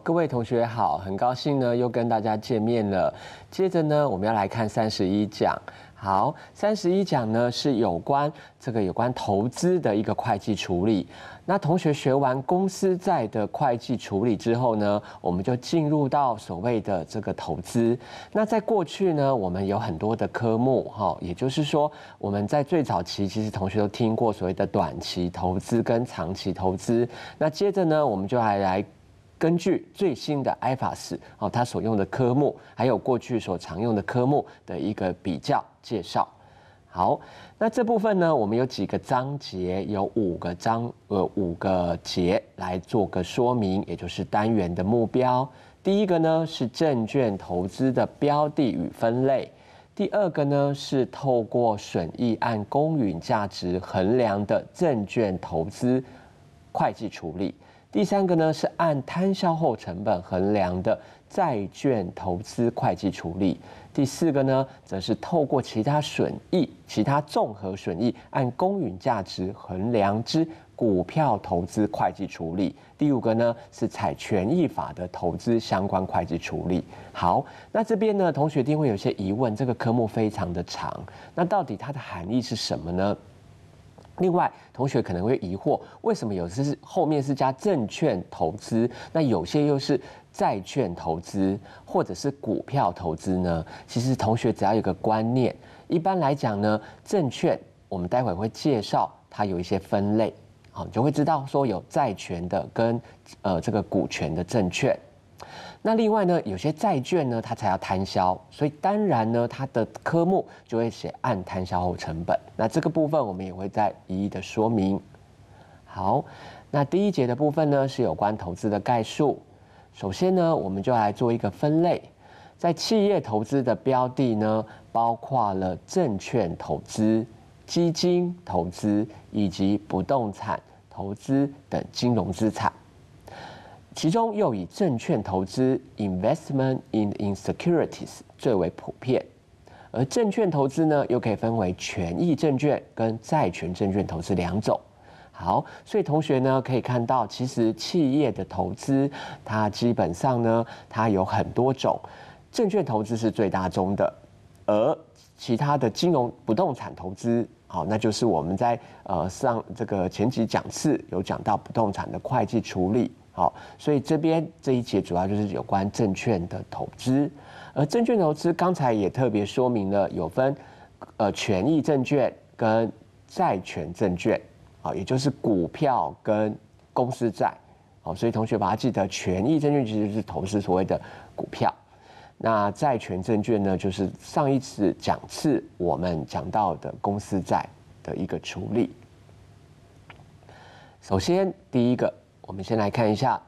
各位同学好，很高兴呢又跟大家见面了。接着呢，我们要来看三十一讲。好，三十一讲呢是有关这个有关投资的一个会计处理。那同学学完公司债的会计处理之后呢，我们就进入到所谓的这个投资。那在过去呢，我们有很多的科目哈，也就是说我们在最早期其实同学都听过所谓的短期投资跟长期投资。那接着呢，我们就还来。根据最新的 i p a s 哦，它所用的科目，还有过去所常用的科目的一个比较介绍。好，那这部分呢，我们有几个章节，有五个章呃五个节来做个说明，也就是单元的目标。第一个呢是证券投资的标的与分类，第二个呢是透过损益按公允价值衡量的证券投资会计处理。第三个呢是按摊销后成本衡量的债券投资会计处理，第四个呢则是透过其他损益、其他综合损益按公允价值衡量之股票投资会计处理，第五个呢是采权益法的投资相关会计处理。好，那这边呢，同学一定会有些疑问，这个科目非常的长，那到底它的含义是什么呢？另外，同学可能会疑惑，为什么有些是后面是加证券投资，那有些又是债券投资，或者是股票投资呢？其实，同学只要有个观念，一般来讲呢，证券我们待会会介绍，它有一些分类，好，你就会知道说有债权的跟呃这个股权的证券。那另外呢，有些债券呢，它才要摊销，所以当然呢，它的科目就会写按摊销后成本。那这个部分我们也会再一一的说明。好，那第一节的部分呢，是有关投资的概述。首先呢，我们就来做一个分类，在企业投资的标的呢，包括了证券投资、基金投资以及不动产投资等金融资产。其中又以证券投资 （investment in securities） 最为普遍，而证券投资呢，又可以分为权益证券跟债权证券投资两种。好，所以同学呢可以看到，其实企业的投资，它基本上呢，它有很多种，证券投资是最大宗的，而其他的金融不动产投资，好，那就是我们在呃上这个前几讲次有讲到不动产的会计处理。好，所以这边这一节主要就是有关证券的投资，而证券投资刚才也特别说明了有分，呃，权益证券跟债权证券，啊，也就是股票跟公司债，好，所以同学把它记得，权益证券其实是投资所谓的股票，那债权证券呢，就是上一次讲次我们讲到的公司债的一个处理。首先第一个。我们先来看一下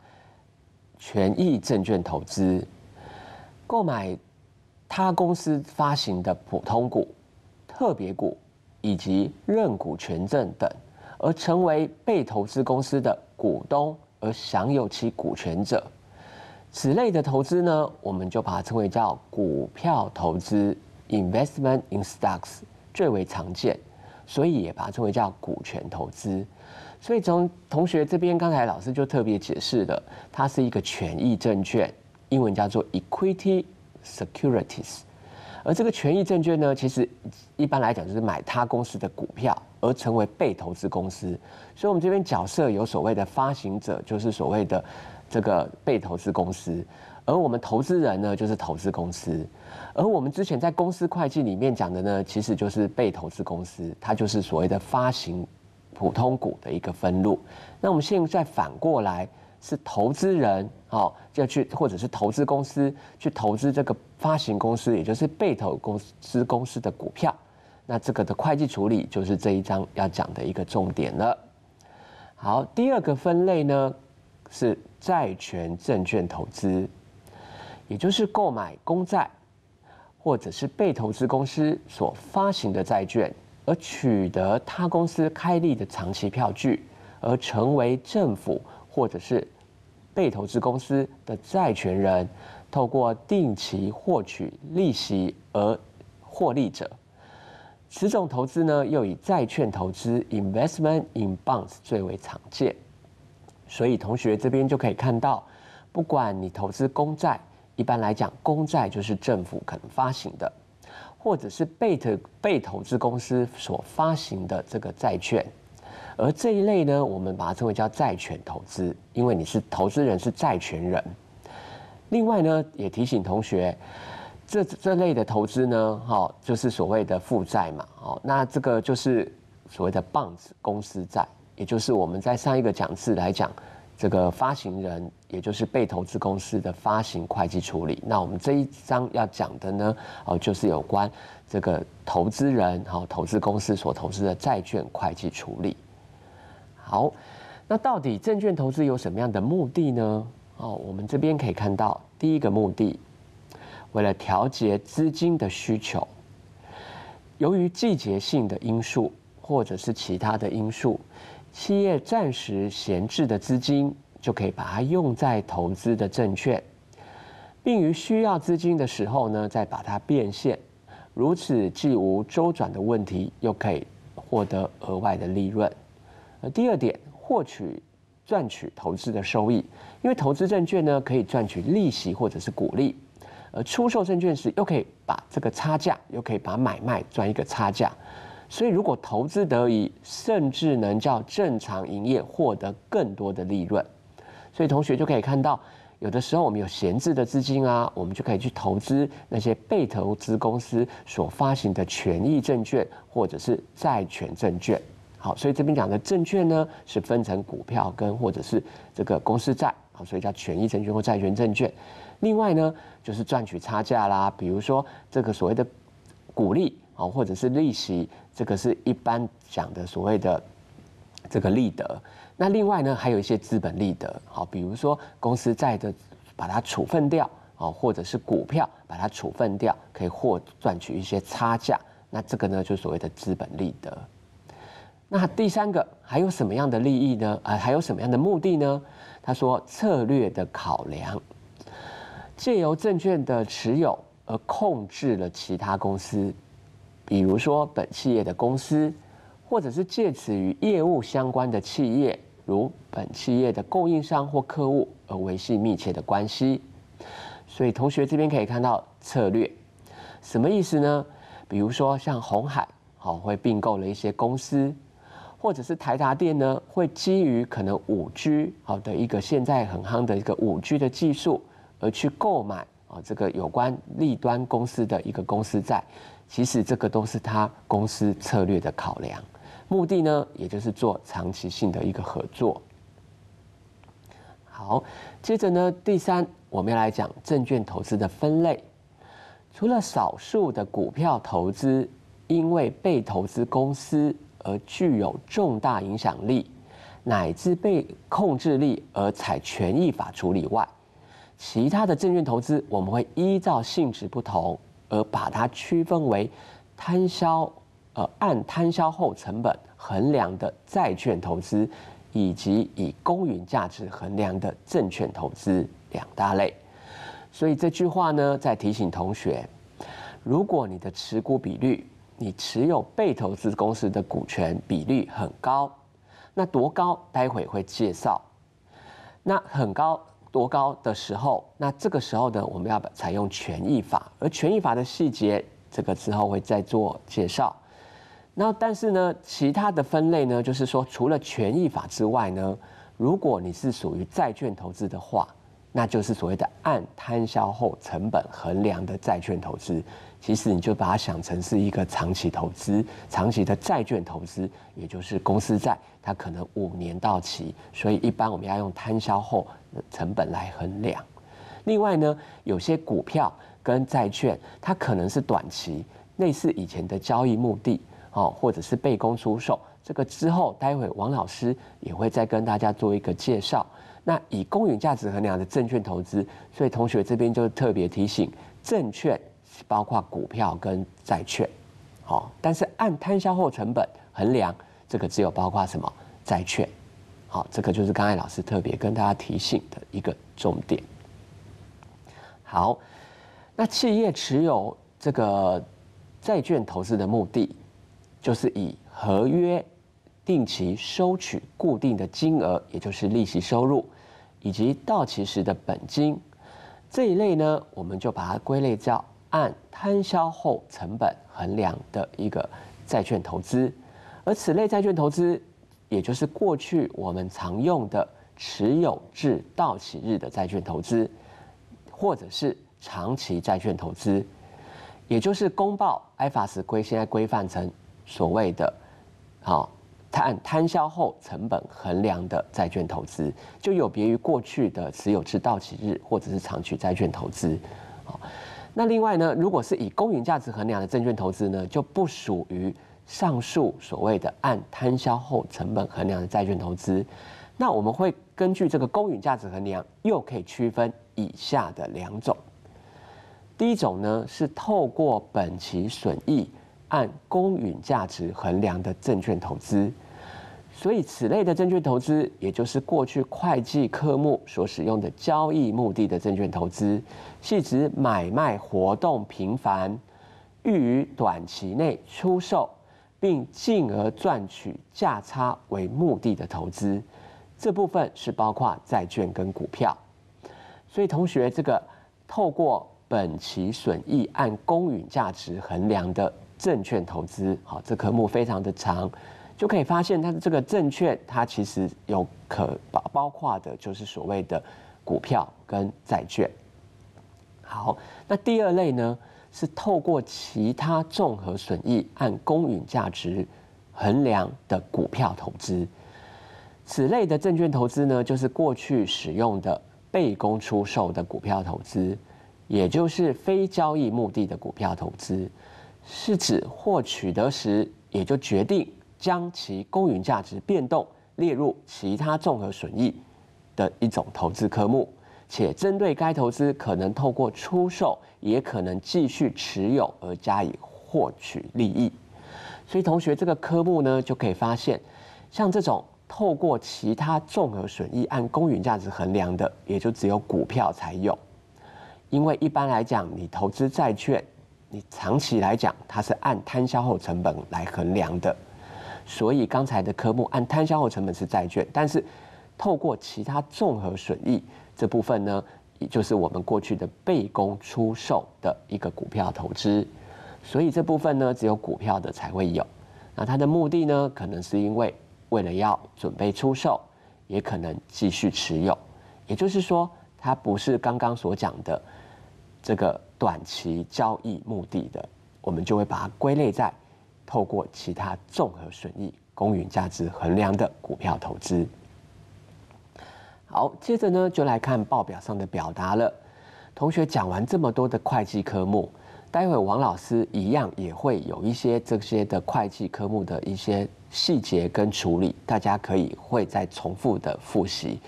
权益证券投资，购买他公司发行的普通股、特别股以及认股权证等，而成为被投资公司的股东而享有其股权者，此类的投资呢，我们就把它称为叫股票投资 （investment in stocks） 最为常见，所以也把它称为叫股权投资。所以从同学这边，刚才老师就特别解释了，它是一个权益证券，英文叫做 equity securities。而这个权益证券呢，其实一般来讲就是买他公司的股票，而成为被投资公司。所以，我们这边角色有所谓的发行者，就是所谓的这个被投资公司；而我们投资人呢，就是投资公司。而我们之前在公司会计里面讲的呢，其实就是被投资公司，它就是所谓的发行。普通股的一个分录，那我们现在反过来是投资人，好要去或者是投资公司去投资这个发行公司，也就是被投公司公司的股票，那这个的会计处理就是这一章要讲的一个重点了。好，第二个分类呢是债权证券投资，也就是购买公债或者是被投资公司所发行的债券。而取得他公司开立的长期票据，而成为政府或者是被投资公司的债权人，透过定期获取利息而获利者，此种投资呢，又以债券投资 （investment in bonds） 最为常见。所以，同学这边就可以看到，不管你投资公债，一般来讲，公债就是政府可能发行的。或者是被投被投资公司所发行的这个债券，而这一类呢，我们把它称为叫债权投资，因为你是投资人是债权人。另外呢，也提醒同学，这这类的投资呢，哈，就是所谓的负债嘛，哦，那这个就是所谓的棒子公司债，也就是我们在上一个讲次来讲。这个发行人，也就是被投资公司的发行会计处理。那我们这一章要讲的呢，哦，就是有关这个投资人，然后投资公司所投资的债券会计处理。好，那到底证券投资有什么样的目的呢？哦，我们这边可以看到，第一个目的，为了调节资金的需求，由于季节性的因素，或者是其他的因素。企业暂时闲置的资金就可以把它用在投资的证券，并于需要资金的时候呢，再把它变现。如此既无周转的问题，又可以获得额外的利润。第二点，获取赚取投资的收益，因为投资证券呢，可以赚取利息或者是股利，而出售证券时，又可以把这个差价，又可以把买卖赚一个差价。所以，如果投资得以，甚至能叫正常营业，获得更多的利润，所以同学就可以看到，有的时候我们有闲置的资金啊，我们就可以去投资那些被投资公司所发行的权益证券或者是债权证券。好，所以这边讲的证券呢，是分成股票跟或者是这个公司债，好，所以叫权益证券或债权证券。另外呢，就是赚取差价啦，比如说这个所谓的股利。哦，或者是利息，这个是一般讲的所谓的这个利得。那另外呢，还有一些资本利得，好，比如说公司债的把它处分掉，哦，或者是股票把它处分掉，可以获赚取一些差价。那这个呢，就所谓的资本利得。那第三个还有什么样的利益呢？呃，还有什么样的目的呢？他说策略的考量，借由证券的持有而控制了其他公司。比如说，本企业的公司，或者是借此与业务相关的企业，如本企业的供应商或客户，而维系密切的关系。所以，同学这边可以看到策略，什么意思呢？比如说，像红海好会并购了一些公司，或者是台达电呢，会基于可能五 G 好的一个现在很夯的一个五 G 的技术，而去购买啊这个有关利端公司的一个公司债。其实这个都是他公司策略的考量，目的呢，也就是做长期性的一个合作。好，接着呢，第三，我们要来讲证券投资的分类。除了少数的股票投资，因为被投资公司而具有重大影响力乃至被控制力而采权益法处理外，其他的证券投资，我们会依照性质不同。而把它区分为摊销，呃，按摊销后成本衡量的债券投资，以及以公允价值衡量的证券投资两大类。所以这句话呢，在提醒同学，如果你的持股比率，你持有被投资公司的股权比率很高，那多高？待会会介绍。那很高。多高的时候，那这个时候呢，我们要采用权益法，而权益法的细节，这个之后会再做介绍。那但是呢，其他的分类呢，就是说，除了权益法之外呢，如果你是属于债券投资的话，那就是所谓的按摊销后成本衡量的债券投资。其实你就把它想成是一个长期投资，长期的债券投资，也就是公司债，它可能五年到期，所以一般我们要用摊销后成本来衡量。另外呢，有些股票跟债券，它可能是短期，类似以前的交易目的，哦，或者是被公出售。这个之后，待会王老师也会再跟大家做一个介绍。那以公允价值衡量的证券投资，所以同学这边就特别提醒证券。包括股票跟债券，好，但是按摊销后成本衡量，这个只有包括什么债券，好，这个就是刚才老师特别跟大家提醒的一个重点。好，那企业持有这个债券投资的目的，就是以合约定期收取固定的金额，也就是利息收入，以及到期时的本金，这一类呢，我们就把它归类叫。按摊销后成本衡量的一个债券投资，而此类债券投资，也就是过去我们常用的持有至到期日的债券投资，或者是长期债券投资，也就是公报埃法斯规现在规范成所谓的“好”，它按摊销后成本衡量的债券投资，就有别于过去的持有至到期日或者是长期债券投资，好。那另外呢，如果是以公允价值衡量的证券投资呢，就不属于上述所谓的按摊销后成本衡量的债券投资。那我们会根据这个公允价值衡量，又可以区分以下的两种。第一种呢，是透过本期损益按公允价值衡量的证券投资。所以，此类的证券投资，也就是过去会计科目所使用的交易目的的证券投资，是指买卖活动频繁，欲于短期内出售，并进而赚取价差为目的的投资。这部分是包括债券跟股票。所以，同学，这个透过本期损益按公允价值衡量的证券投资，好，这科目非常的长。就可以发现，它的这个证券，它其实有可包包括的，就是所谓的股票跟债券。好，那第二类呢，是透过其他综合损益按公允价值衡量的股票投资。此类的证券投资呢，就是过去使用的被公出售的股票投资，也就是非交易目的的股票投资，是指获取得时也就决定。将其公允价值变动列入其他综合损益的一种投资科目，且针对该投资可能透过出售，也可能继续持有而加以获取利益。所以，同学这个科目呢，就可以发现，像这种透过其他综合损益按公允价值衡量的，也就只有股票才有。因为一般来讲，你投资债券，你长期来讲它是按摊销后成本来衡量的。所以刚才的科目按摊销后成本是债券，但是透过其他综合损益这部分呢，也就是我们过去的被公出售的一个股票投资，所以这部分呢只有股票的才会有。那它的目的呢，可能是因为为了要准备出售，也可能继续持有，也就是说它不是刚刚所讲的这个短期交易目的的，我们就会把它归类在。透过其他综合损益、公允价值衡量的股票投资。好，接着呢，就来看报表上的表达了。同学讲完这么多的会计科目，待会王老师一样也会有一些这些的会计科目的一些细节跟处理，大家可以会再重复的复习。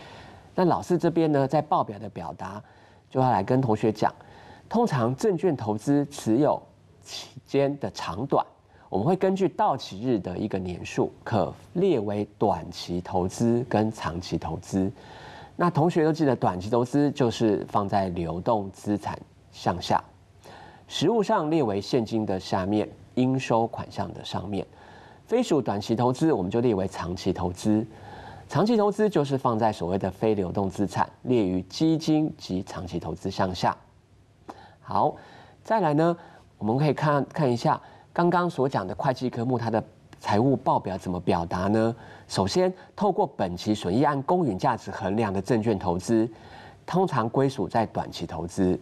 那老师这边呢，在报表的表达就要来跟同学讲，通常证券投资持有期间的长短。我们会根据到期日的一个年数，可列为短期投资跟长期投资。那同学都记得，短期投资就是放在流动资产向下，实物上列为现金的下面，应收款项的上面。非属短期投资，我们就列为长期投资。长期投资就是放在所谓的非流动资产，列于基金及长期投资向下。好，再来呢，我们可以看看一下。刚刚所讲的会计科目，它的财务报表怎么表达呢？首先，透过本期损益按公允价值衡量的证券投资，通常归属在短期投资，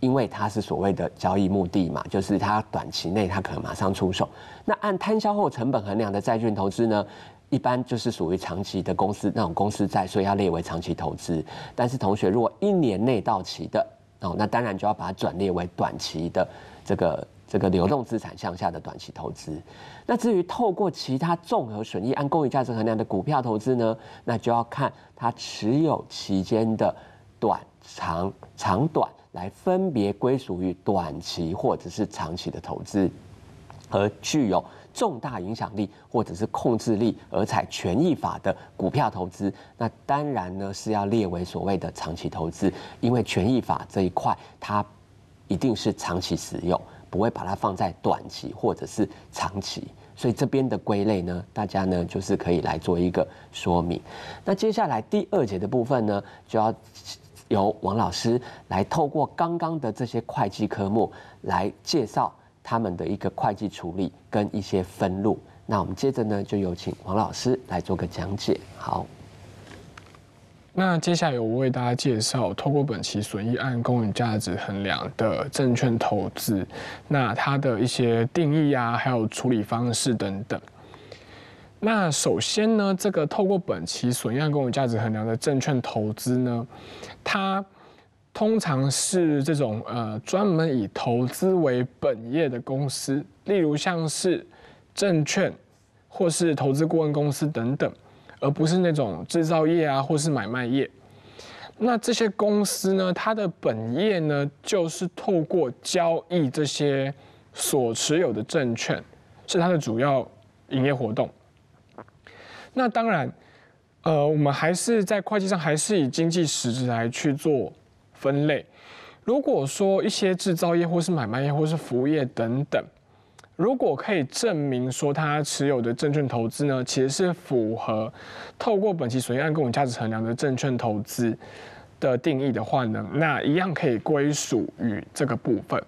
因为它是所谓的交易目的嘛，就是它短期内它可能马上出手。那按摊销后成本衡量的债券投资呢，一般就是属于长期的公司那种公司债，所以要列为长期投资。但是同学如果一年内到期的哦，那当然就要把它转列为短期的这个。这个流动资产向下的短期投资，那至于透过其他综合损益按公允价值衡量的股票投资呢？那就要看它持有期间的短长长短来分别归属于短期或者是长期的投资。而具有重大影响力或者是控制力而采权益法的股票投资，那当然呢是要列为所谓的长期投资，因为权益法这一块它一定是长期持有。不会把它放在短期或者是长期，所以这边的归类呢，大家呢就是可以来做一个说明。那接下来第二节的部分呢，就要由王老师来透过刚刚的这些会计科目来介绍他们的一个会计处理跟一些分录。那我们接着呢，就有请王老师来做个讲解。好。那接下来由我为大家介绍，透过本期损益按公允价值衡量的证券投资，那它的一些定义啊，还有处理方式等等。那首先呢，这个透过本期损益按公允价值衡量的证券投资呢，它通常是这种呃专门以投资为本业的公司，例如像是证券或是投资顾问公司等等。而不是那种制造业啊，或是买卖业。那这些公司呢，它的本业呢，就是透过交易这些所持有的证券，是它的主要营业活动。那当然，呃，我们还是在会计上还是以经济实质来去做分类。如果说一些制造业，或是买卖业，或是服务业等等。如果可以证明说他持有的证券投资呢，其实是符合透过本期损益按公允价值衡量的证券投资的定义的话呢，那一样可以归属于这个部分。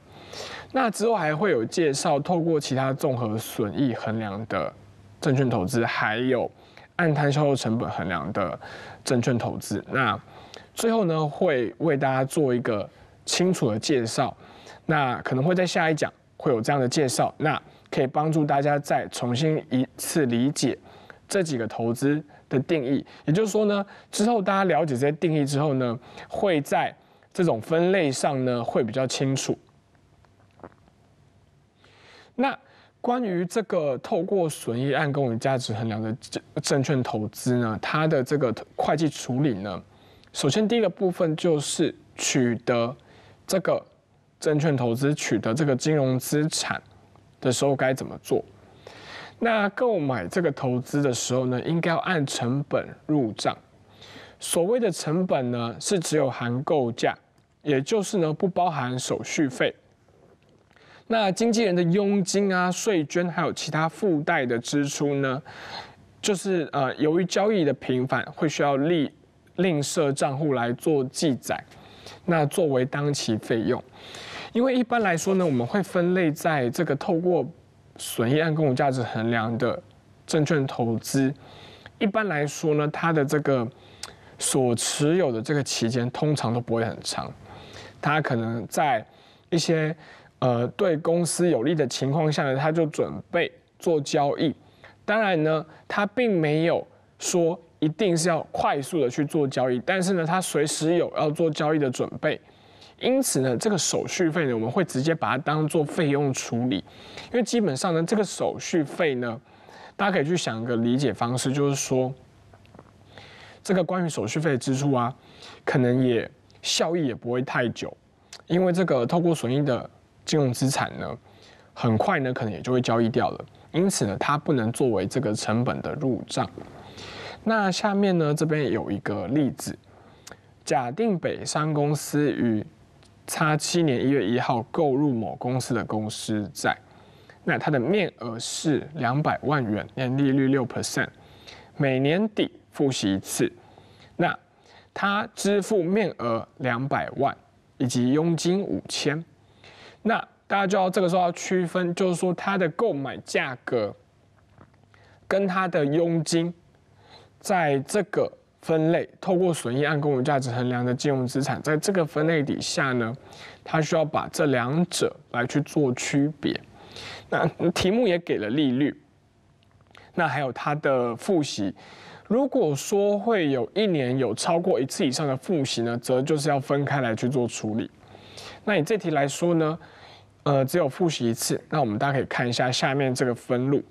那之后还会有介绍透过其他综合损益衡量的证券投资，还有按摊销成本衡量的证券投资。那最后呢，会为大家做一个清楚的介绍。那可能会在下一讲。会有这样的介绍，那可以帮助大家再重新一次理解这几个投资的定义。也就是说呢，之后大家了解这些定义之后呢，会在这种分类上呢会比较清楚。那关于这个透过损益按公允价值衡量的证证券投资呢，它的这个会计处理呢，首先第一个部分就是取得这个。证券投资取得这个金融资产的时候该怎么做？那购买这个投资的时候呢，应该要按成本入账。所谓的成本呢，是只有含购价，也就是呢不包含手续费。那经纪人的佣金啊、税捐还有其他附带的支出呢，就是呃由于交易的频繁，会需要另另设账户来做记载，那作为当期费用。因为一般来说呢，我们会分类在这个透过损益按公股价值衡量的证券投资。一般来说呢，它的这个所持有的这个期间通常都不会很长。它可能在一些呃对公司有利的情况下呢，它就准备做交易。当然呢，它并没有说一定是要快速的去做交易，但是呢，它随时有要做交易的准备。因此呢，这个手续费呢，我们会直接把它当做费用处理，因为基本上呢，这个手续费呢，大家可以去想一个理解方式，就是说，这个关于手续费的支出啊，可能也效益也不会太久，因为这个透过损益的金融资产呢，很快呢可能也就会交易掉了，因此呢，它不能作为这个成本的入账。那下面呢，这边有一个例子，假定北山公司与差七年一月一号购入某公司的公司债，那它的面额是两百万元，年利率六 percent，每年底付息一次。那他支付面额两百万以及佣金五千。那大家就要这个时候要区分，就是说他的购买价格跟他的佣金在这个。分类透过损益按公有价值衡量的金融资产，在这个分类底下呢，它需要把这两者来去做区别。那题目也给了利率，那还有它的复习。如果说会有一年有超过一次以上的复习呢，则就是要分开来去做处理。那以这题来说呢，呃，只有复习一次，那我们大家可以看一下下面这个分录。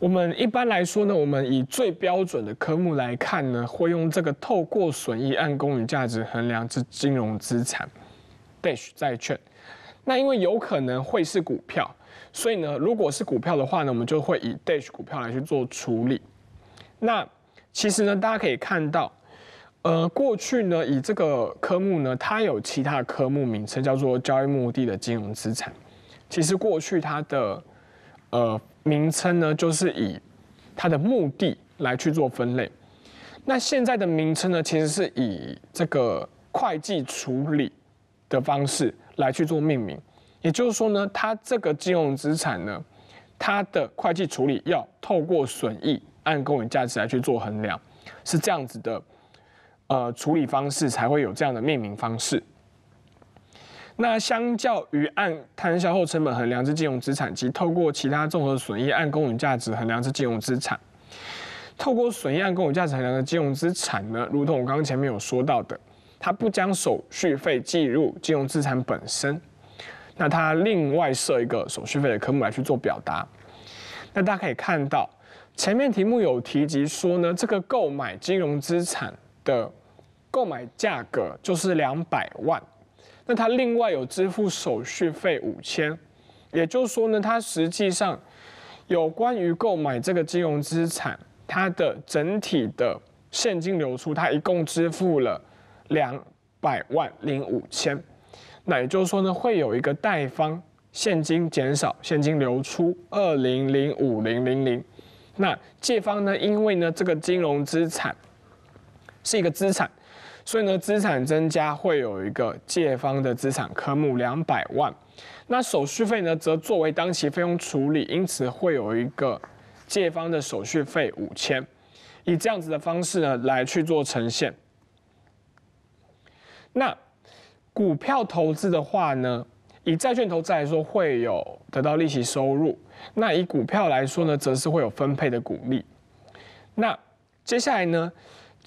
我们一般来说呢，我们以最标准的科目来看呢，会用这个透过损益按公允价值衡量之金融资产，dash 债券。那因为有可能会是股票，所以呢，如果是股票的话呢，我们就会以 dash 股票来去做处理。那其实呢，大家可以看到，呃，过去呢，以这个科目呢，它有其他科目名称叫做交易目的的金融资产。其实过去它的，呃。名称呢，就是以它的目的来去做分类。那现在的名称呢，其实是以这个会计处理的方式来去做命名。也就是说呢，它这个金融资产呢，它的会计处理要透过损益按公允价值来去做衡量，是这样子的呃处理方式，才会有这样的命名方式。那相较于按摊销后成本衡量之金融资产及透过其他综合损益按公允价值衡量之金融资产，透过损益按公允价值衡量的金融资产呢？如同我刚刚前面有说到的，它不将手续费计入金融资产本身，那它另外设一个手续费的科目来去做表达。那大家可以看到，前面题目有提及说呢，这个购买金融资产的购买价格就是两百万。那他另外有支付手续费五千，也就是说呢，他实际上有关于购买这个金融资产，它的整体的现金流出，他一共支付了两百万零五千。那也就是说呢，会有一个贷方现金减少，现金流出二零零五零零零。那借方呢，因为呢这个金融资产是一个资产。所以呢，资产增加会有一个借方的资产科目两百万，那手续费呢，则作为当期费用处理，因此会有一个借方的手续费五千，以这样子的方式呢来去做呈现。那股票投资的话呢，以债券投资来说会有得到利息收入，那以股票来说呢，则是会有分配的股利。那接下来呢？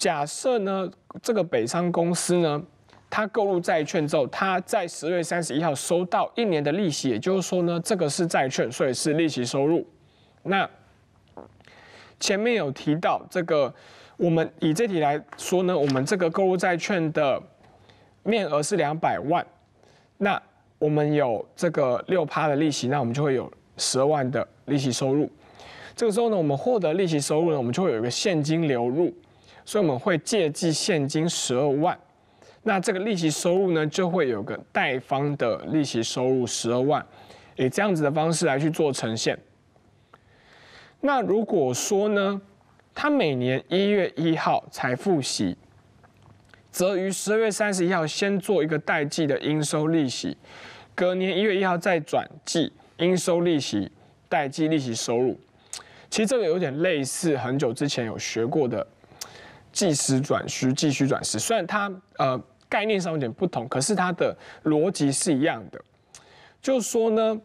假设呢，这个北商公司呢，它购入债券之后，它在十月三十一号收到一年的利息，也就是说呢，这个是债券，所以是利息收入。那前面有提到这个，我们以这题来说呢，我们这个购入债券的面额是两百万，那我们有这个六趴的利息，那我们就会有十二万的利息收入。这个时候呢，我们获得利息收入呢，我们就会有一个现金流入。所以我们会借记现金十二万，那这个利息收入呢，就会有个贷方的利息收入十二万，以这样子的方式来去做呈现。那如果说呢，他每年一月一号才付息，则于十二月三十一号先做一个代记的应收利息，隔年一月一号再转记应收利息、代记利息收入。其实这个有点类似很久之前有学过的。计时转虚，计续转实。虽然它呃概念上有点不同，可是它的逻辑是一样的。就是说呢，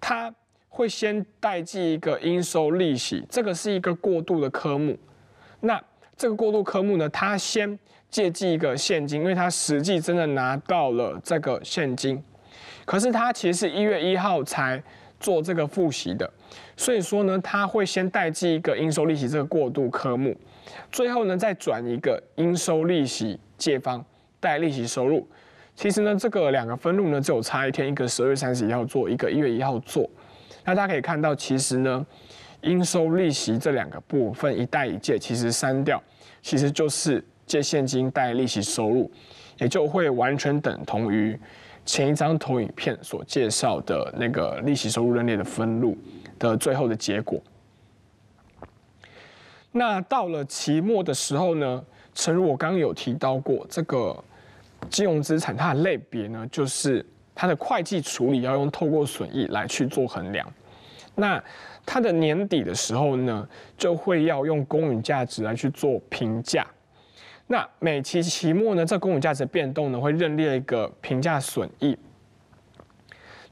它会先代记一个应收利息，这个是一个过渡的科目。那这个过渡科目呢，它先借记一个现金，因为它实际真的拿到了这个现金。可是它其实是一月一号才做这个复习的，所以说呢，它会先代记一个应收利息这个过渡科目。最后呢，再转一个应收利息借方，带利息收入。其实呢，这个两个分录呢，只有差一天，一个十二月三十一号做，一个一月一号做。那大家可以看到，其实呢，应收利息这两个部分一贷一借，其实删掉，其实就是借现金带利息收入，也就会完全等同于前一张投影片所介绍的那个利息收入认列的分录的最后的结果。那到了期末的时候呢，正如我刚刚有提到过，这个金融资产它的类别呢，就是它的会计处理要用透过损益来去做衡量。那它的年底的时候呢，就会要用公允价值来去做评价。那每期期末呢，这公允价值变动呢，会认列一个评价损益。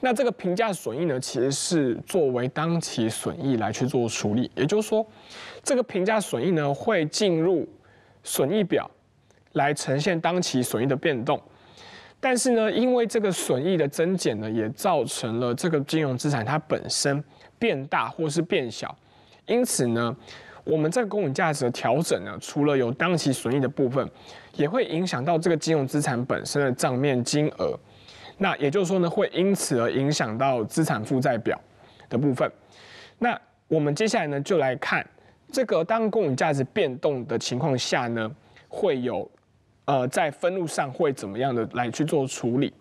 那这个评价损益呢，其实是作为当期损益来去做处理，也就是说，这个评价损益呢会进入损益表来呈现当期损益的变动。但是呢，因为这个损益的增减呢，也造成了这个金融资产它本身变大或是变小，因此呢，我们在公允价值的调整呢，除了有当期损益的部分，也会影响到这个金融资产本身的账面金额。那也就是说呢，会因此而影响到资产负债表的部分。那我们接下来呢，就来看这个当公允价值变动的情况下呢，会有呃在分录上会怎么样的来去做处理。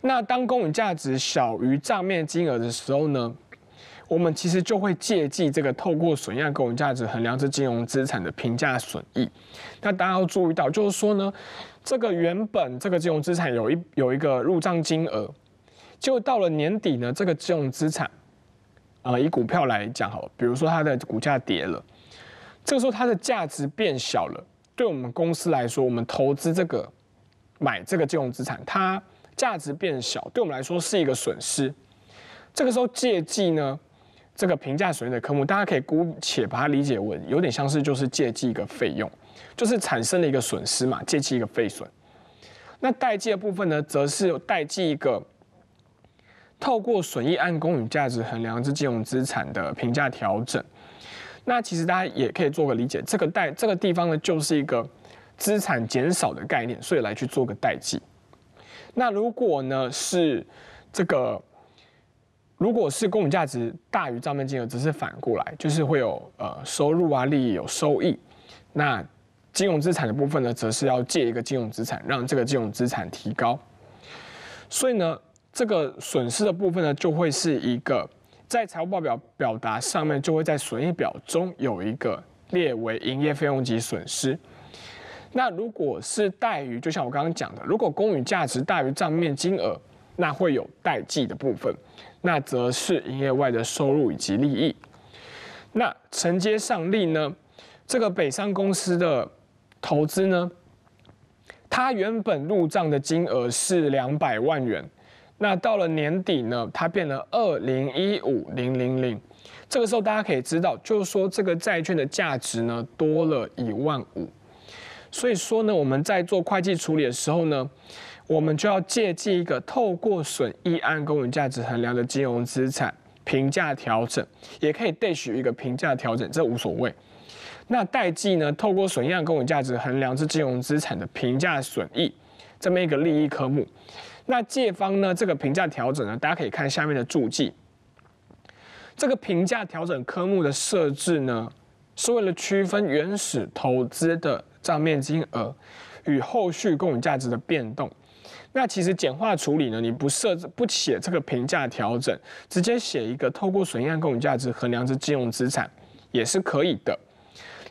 那当公允价值小于账面金额的时候呢？我们其实就会借记这个，透过损益跟我们价值衡量这金融资产的评价损益。那大家要注意到，就是说呢，这个原本这个金融资产有一有一个入账金额，就到了年底呢，这个金融资产，呃，以股票来讲哈，比如说它的股价跌了，这个时候它的价值变小了，对我们公司来说，我们投资这个买这个金融资产，它价值变小，对我们来说是一个损失。这个时候借记呢。这个评价损益的科目，大家可以姑且把它理解为有点像是就是借记一个费用，就是产生了一个损失嘛，借记一个废损。那代记的部分呢，则是有代记一个透过损益按公允价值衡量之金融资产的评价调整。那其实大家也可以做个理解，这个代这个地方呢，就是一个资产减少的概念，所以来去做个代记。那如果呢是这个。如果是公允价值大于账面金额，只是反过来，就是会有呃收入啊、利益有收益。那金融资产的部分呢，则是要借一个金融资产，让这个金融资产提高。所以呢，这个损失的部分呢，就会是一个在财务报表表达上面，就会在损益表中有一个列为营业费用及损失。那如果是大于，就像我刚刚讲的，如果公允价值大于账面金额，那会有代记的部分。那则是营业外的收入以及利益。那承接上利呢，这个北商公司的投资呢，它原本入账的金额是两百万元，那到了年底呢，它变了二零一五零零零，这个时候大家可以知道，就是说这个债券的价值呢多了一万五，所以说呢我们在做会计处理的时候呢。我们就要借记一个透过损益按公允价值衡量的金融资产评价调整，也可以对许一个评价调整，这无所谓。那代记呢？透过损益按公允价值衡量之金融资产的评价损益这么一个利益科目。那借方呢？这个评价调整呢？大家可以看下面的注记。这个评价调整科目的设置呢，是为了区分原始投资的账面金额与后续公允价值的变动。那其实简化处理呢，你不设置不写这个评价调整，直接写一个透过损益按公允价值衡量之金融资产也是可以的。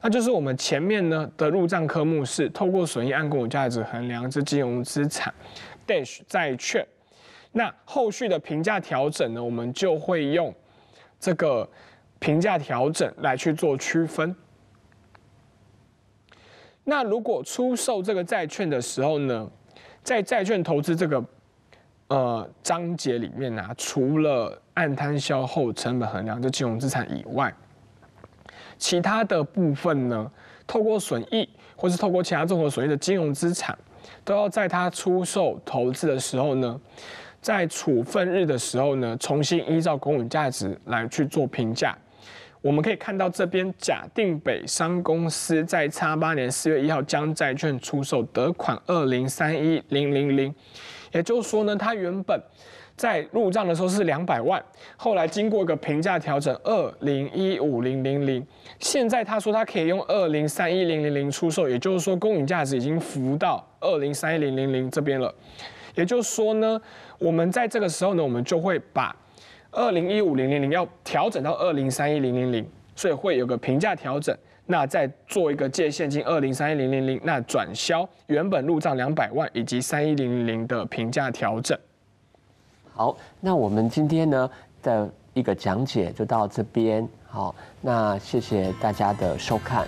那就是我们前面呢的入账科目是透过损益按公允价值衡量之金融资产债券。那后续的评价调整呢，我们就会用这个评价调整来去做区分。那如果出售这个债券的时候呢？在债券投资这个呃章节里面呢，除了按摊销后成本衡量的金融资产以外，其他的部分呢，透过损益或是透过其他综合损益的金融资产，都要在它出售投资的时候呢，在处分日的时候呢，重新依照公允价值来去做评价。我们可以看到这边，假定北商公司在叉八年四月一号将债券出售得款二零三一零零零，也就是说呢，它原本在入账的时候是两百万，后来经过一个评价调整，二零一五零零零，现在他说他可以用二零三一零零零出售，也就是说公允价值已经浮到二零三一零零零这边了，也就是说呢，我们在这个时候呢，我们就会把。二零一五零零零要调整到二零三一零零零，所以会有个评价调整，那再做一个借现金二零三一零零零，那转销原本入账两百万以及三一零零零的评价调整。好，那我们今天呢的一个讲解就到这边，好，那谢谢大家的收看。